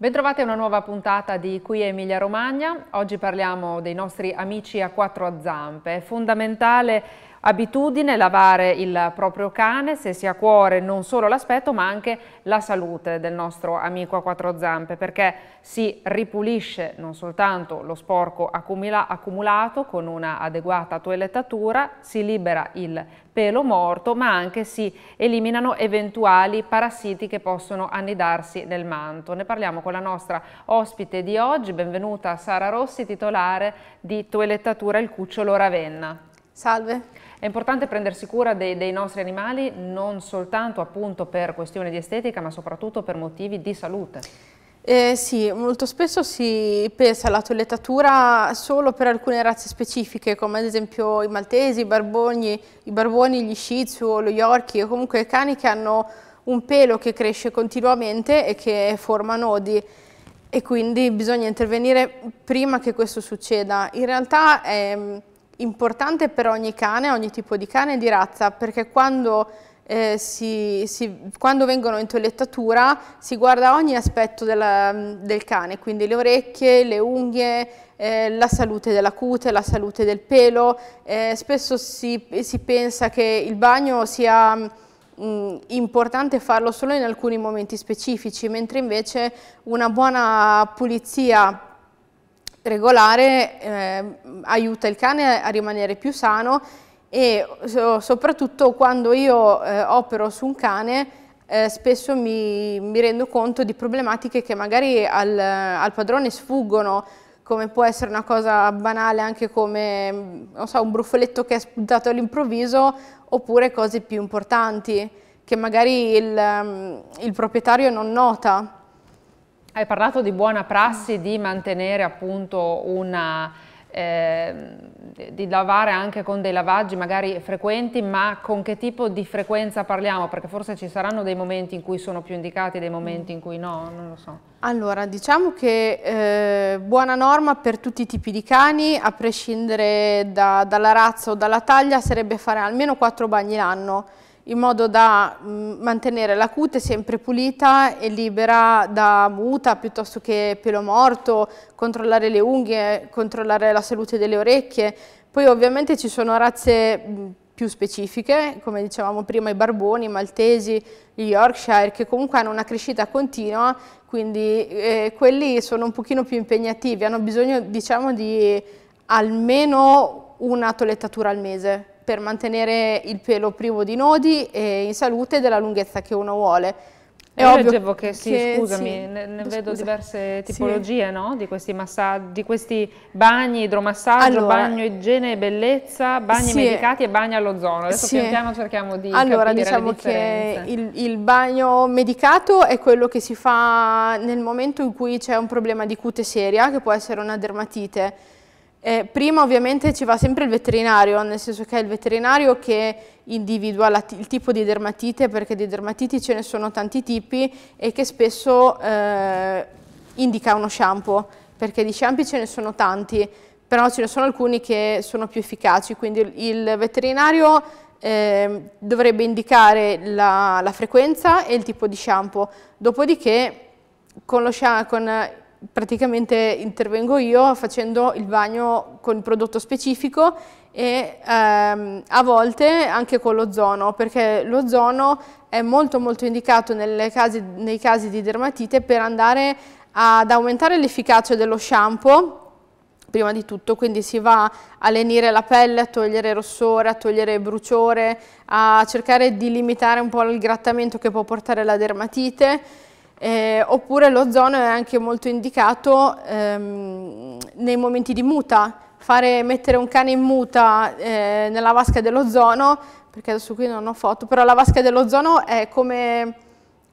Bentrovate a una nuova puntata di Qui Emilia Romagna. Oggi parliamo dei nostri amici a quattro zampe. È fondamentale abitudine lavare il proprio cane se si ha a cuore non solo l'aspetto ma anche la salute del nostro amico a quattro zampe perché si ripulisce non soltanto lo sporco accumula accumulato con una adeguata toilettatura, si libera il pelo morto ma anche si eliminano eventuali parassiti che possono annidarsi nel manto. Ne parliamo con la nostra ospite di oggi, benvenuta Sara Rossi, titolare di Toilettatura Il Cucciolo Ravenna. Salve. È importante prendersi cura dei, dei, nostri animali non soltanto appunto per questioni di estetica ma soprattutto per motivi di salute. Eh, sì, molto spesso si pensa alla toilettatura solo per alcune razze specifiche come ad esempio i maltesi, i barboni, i barboni gli shih tzu, lo yorkie o comunque cani che hanno un pelo che cresce continuamente e che forma nodi e quindi bisogna intervenire prima che questo succeda. In realtà... Ehm, importante per ogni cane, ogni tipo di cane di razza, perché quando, eh, si, si, quando vengono in toilettatura si guarda ogni aspetto della, del cane, quindi le orecchie, le unghie, eh, la salute della cute, la salute del pelo. Eh, spesso si, si, pensa che il bagno sia mm, importante farlo solo in alcuni momenti specifici, mentre invece una buona pulizia regolare eh, aiuta il cane a rimanere più sano e so, soprattutto quando io eh, opero su un cane eh, spesso mi, mi, rendo conto di problematiche che magari al, al, padrone sfuggono come può essere una cosa banale anche come so, un brufoletto che è spuntato all'improvviso oppure cose più importanti che magari il, ehm, il proprietario non nota. Hai parlato di buona prassi, di mantenere appunto una, eh, di lavare anche con dei lavaggi magari frequenti, ma con che tipo di frequenza parliamo? Perché forse ci saranno dei momenti in cui sono più indicati, dei momenti in cui no, non lo so. Allora, diciamo che eh, buona norma per tutti i tipi di cani, a prescindere da, dalla razza o dalla taglia, sarebbe fare almeno quattro bagni l'anno in modo da mm, mantenere la cute sempre pulita e libera da muta piuttosto che pelo morto, controllare le unghie, controllare la salute delle orecchie. Poi ovviamente ci sono razze mm, più specifiche, come dicevamo prima i barboni, i maltesi, gli Yorkshire, che comunque hanno una crescita continua, quindi eh, quelli sono un pochino più impegnativi, hanno bisogno diciamo di almeno una tolettatura al mese per mantenere il pelo privo di nodi e in salute della lunghezza che uno vuole. È Io leggevo che, sì, scusami, sì, ne, ne scusa. vedo diverse tipologie, sì. no? Di questi, di questi bagni, idromassaggio, allora, bagno igiene e bellezza, bagni sì. medicati e bagni all'ozono. Adesso pian piano cerchiamo di capire Allora, diciamo che il, il, bagno medicato è quello che si fa nel momento in cui c'è un problema di cute seria, che può essere una dermatite, eh, prima ovviamente ci va sempre il veterinario, nel senso che è il veterinario che individua la, il tipo di dermatite, perché di dermatiti ce ne sono tanti tipi e che spesso eh, indica uno shampoo, perché di shampoo ce ne sono tanti, però ce ne sono alcuni che sono più efficaci, quindi il veterinario eh, dovrebbe indicare la, la frequenza e il tipo di shampoo, dopodiché con, lo, con praticamente intervengo io facendo il bagno con il prodotto specifico e ehm, a volte anche con l'ozono, perché l'ozono è molto molto indicato case, nei casi di dermatite per andare ad aumentare l'efficacia dello shampoo prima di tutto, quindi si va a lenire la pelle, a togliere rossore, a togliere bruciore, a cercare di limitare un po' il grattamento che può portare la dermatite, eh, oppure l'ozono è anche molto indicato ehm, nei momenti di muta, Fare, mettere un cane in muta eh, nella vasca dell'ozono, perché adesso qui non ho foto, però la vasca dell'ozono è come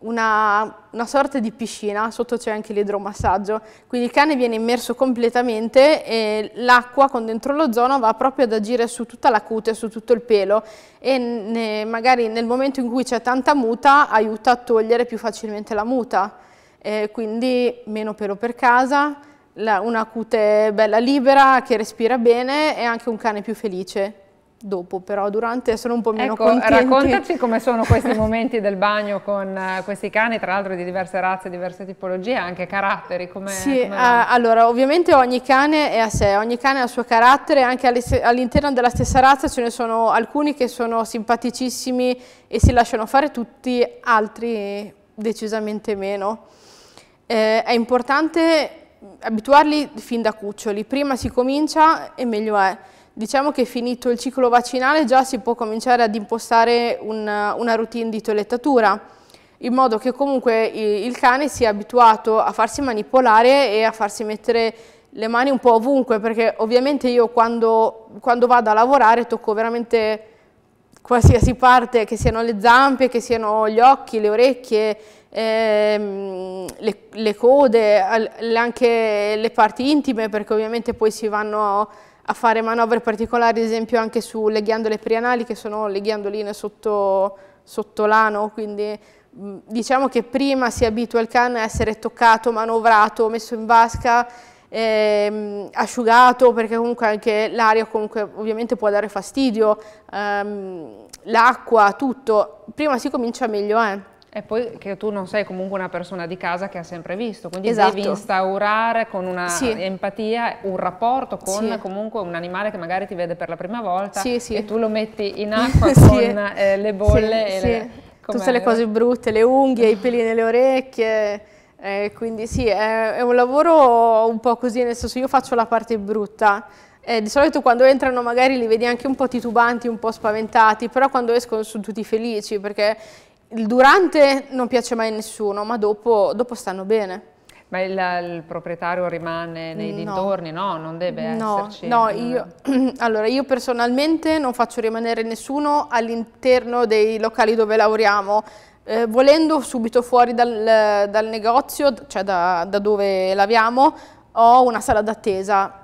una, una, sorta di piscina, sotto c'è anche l'idromassaggio, quindi il cane viene immerso completamente e l'acqua con dentro l'ozono va proprio ad agire su tutta la cute, su tutto il pelo e ne, magari nel momento in cui c'è tanta muta aiuta a togliere più facilmente la muta, eh, quindi meno pelo per casa, la, una cute bella libera che respira bene e anche un cane più felice dopo, però durante sono un po' meno ecco, contenti. raccontaci come sono questi momenti del bagno con uh, questi cani, tra l'altro di diverse razze, diverse tipologie, anche caratteri. Come, sì, come... Uh, allora ovviamente ogni cane è a sé, ogni cane ha il suo carattere, anche all'interno della stessa razza ce ne sono alcuni che sono simpaticissimi e si lasciano fare tutti, altri decisamente meno. Eh, è importante abituarli fin da cuccioli, prima si comincia e meglio è Diciamo che finito il ciclo vaccinale già si può cominciare ad impostare una, una routine di toilettatura in modo che comunque il cane sia abituato a farsi manipolare e a farsi mettere le mani un po' ovunque, perché ovviamente io quando, quando vado a lavorare tocco veramente qualsiasi parte, che siano le zampe, che siano gli occhi, le orecchie, ehm, le, le, code, anche le parti intime, perché ovviamente poi si vanno a fare manovre particolari, ad esempio anche sulle ghiandole prianali, che sono le ghiandoline sotto, sotto l'ano, quindi mm, diciamo che prima si abitua il can a essere toccato, manovrato, messo in vasca, ehm, asciugato, perché comunque anche l'aria ovviamente può dare fastidio, ehm, l'acqua, tutto. Prima si comincia meglio Eh. E poi che tu non sei comunque una persona di casa che ha sempre visto, quindi esatto. devi instaurare con una sì. empatia un rapporto con sì. comunque un animale che magari ti vede per la prima volta sì, e tu lo metti in acqua con eh, le bolle e le, tutte le cose brutte, le unghie, i peli nelle orecchie. Eh, quindi sì, è, è un lavoro un po' così, nel senso io faccio la parte brutta, eh, di solito quando entrano magari li vedi anche un po' titubanti, un po' spaventati, però quando escono sono tutti felici perché il durante non piace mai a nessuno, ma dopo, dopo stanno bene. Ma il, il, proprietario rimane nei mm, dintorni? No, no non deve no, esserci. No, io, allora io personalmente non faccio rimanere nessuno all'interno dei locali dove lavoriamo. Eh, volendo subito fuori dal, dal negozio, cioè da, da dove laviamo, ho una sala d'attesa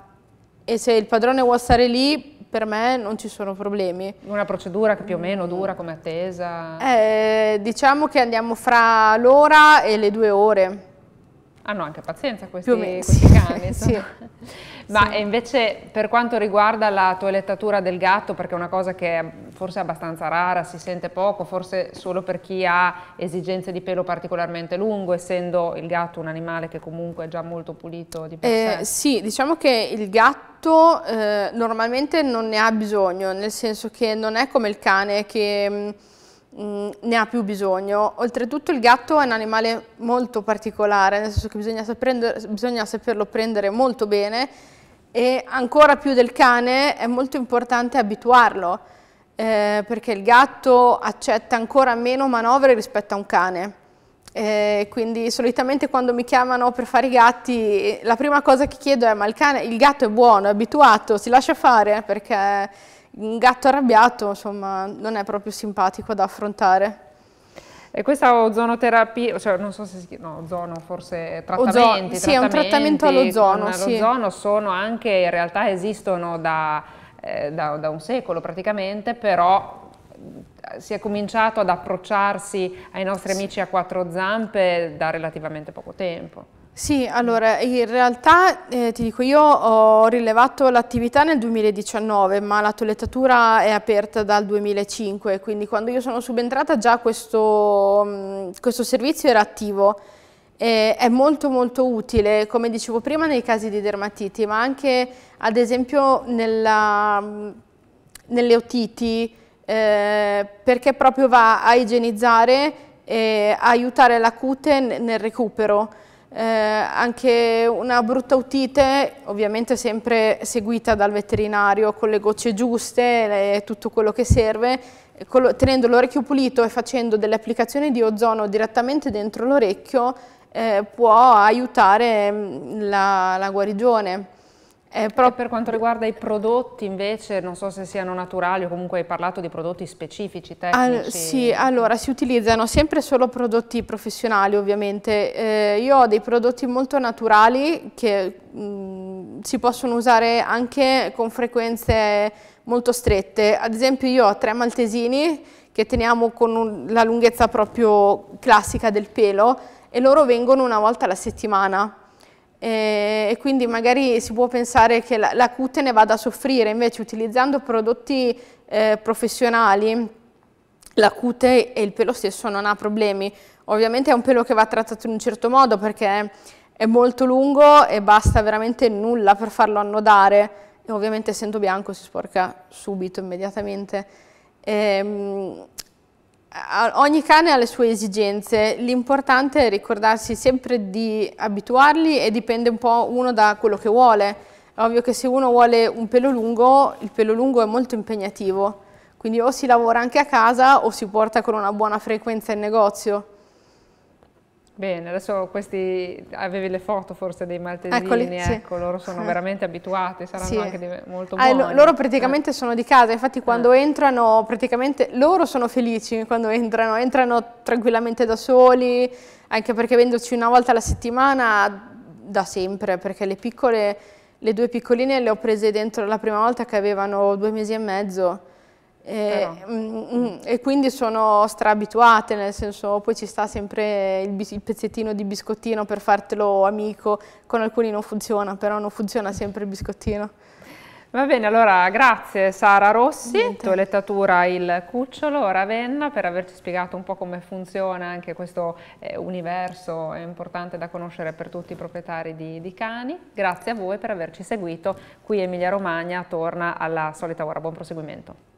e se il padrone vuole stare lì per me non ci sono problemi. Una procedura che più o meno dura come attesa? Eh, diciamo che andiamo fra l'ora e le due ore. Hanno ah, anche pazienza questi, meno, questi cani. sì. Ma sì. invece per quanto riguarda la toilettatura del gatto, perché è una cosa che forse abbastanza rara, si sente poco, forse solo per chi ha esigenze di pelo particolarmente lungo, essendo il gatto un animale che comunque è già molto pulito di per eh, sé. Sì, diciamo che il gatto eh, normalmente non ne ha bisogno, nel senso che non è come il cane che mm, mm, ne ha più bisogno. Oltretutto il gatto è un animale molto particolare, nel senso che bisogna, saprendo, bisogna, saperlo prendere molto bene e ancora più del cane è molto importante abituarlo eh, perché il gatto accetta ancora meno manovre rispetto a un cane. Eh, quindi solitamente quando mi chiamano per fare i gatti, la prima cosa che chiedo è ma il, cane, il gatto è buono, è abituato, si lascia fare? Perché un gatto arrabbiato insomma, non è proprio simpatico da affrontare. E questa ozonoterapia, cioè non so se si chiama, no, ozono forse trattamenti, Ozo- Sì, è un trattamento all'ozono. All'ozono sì. sono anche, in realtà esistono da eh, da, da un secolo praticamente, però si è cominciato ad approcciarsi ai nostri amici a quattro zampe da relativamente poco tempo. Sì, allora in realtà eh, ti dico io ho rilevato l'attività nel 2019 ma la toilettatura è aperta dal 2005 quindi quando io sono subentrata già questo, questo servizio era attivo eh, è molto molto utile, come dicevo prima, nei casi di dermatiti, ma anche ad esempio nella, mm, nelle otiti, eh, perché proprio va a igienizzare e a aiutare la cute nel recupero. Eh, anche una brutta otite, ovviamente sempre seguita dal veterinario con le gocce giuste e tutto quello che serve, tenendo l'orecchio pulito e facendo delle applicazioni di ozono direttamente dentro l'orecchio eh, può aiutare mm, la, la guarigione. Eh, però per quanto riguarda i prodotti invece, non so se siano naturali o comunque hai parlato di prodotti specifici, tecnici. All sì, allora si utilizzano sempre solo prodotti professionali ovviamente. Eh, io ho dei prodotti molto naturali che mh, mm, si possono usare anche con frequenze molto strette. Ad esempio io ho tre maltesini che teniamo con un, la lunghezza proprio classica del pelo e loro vengono una volta alla settimana e quindi magari si può pensare che la, la cute ne vada a soffrire, invece utilizzando prodotti eh, professionali la cute e il pelo stesso non ha problemi. Ovviamente è un pelo che va trattato in un certo modo perché è molto lungo e basta veramente nulla per farlo annodare e ovviamente essendo bianco si sporca subito, immediatamente. E, ehm, ogni cane ha le sue esigenze, l'importante è ricordarsi sempre di abituarli e dipende un po' uno da quello che vuole. È ovvio che se uno vuole un pelo lungo, il pelo lungo è molto impegnativo, quindi o si lavora anche a casa o si porta con una buona frequenza in negozio. Bene, adesso questi, avevi le foto forse dei maltesini, Eccoli, sì. ecco, loro sono veramente abituati, saranno sì. anche di, molto ah, buoni. Eh, loro praticamente eh. sono di casa, infatti quando eh. entrano, praticamente loro sono felici quando entrano, entrano tranquillamente da soli, anche perché vendoci una volta alla settimana da sempre, perché le piccole, le due piccoline le ho prese dentro la prima volta che avevano due mesi e mezzo, e, eh, mm, mm, e quindi sono straabituate, nel senso poi ci sta sempre il, il, pezzettino di biscottino per fartelo amico, con alcuni non funziona, però non funziona sempre il biscottino. Va bene, allora grazie Sara Rossi, Niente. toilettatura Il Cucciolo, Ravenna, per averci spiegato un po' come funziona anche questo eh, universo importante da conoscere per tutti i proprietari di, di cani. Grazie a voi per averci seguito. Qui Emilia Romagna torna alla solita ora. Buon proseguimento.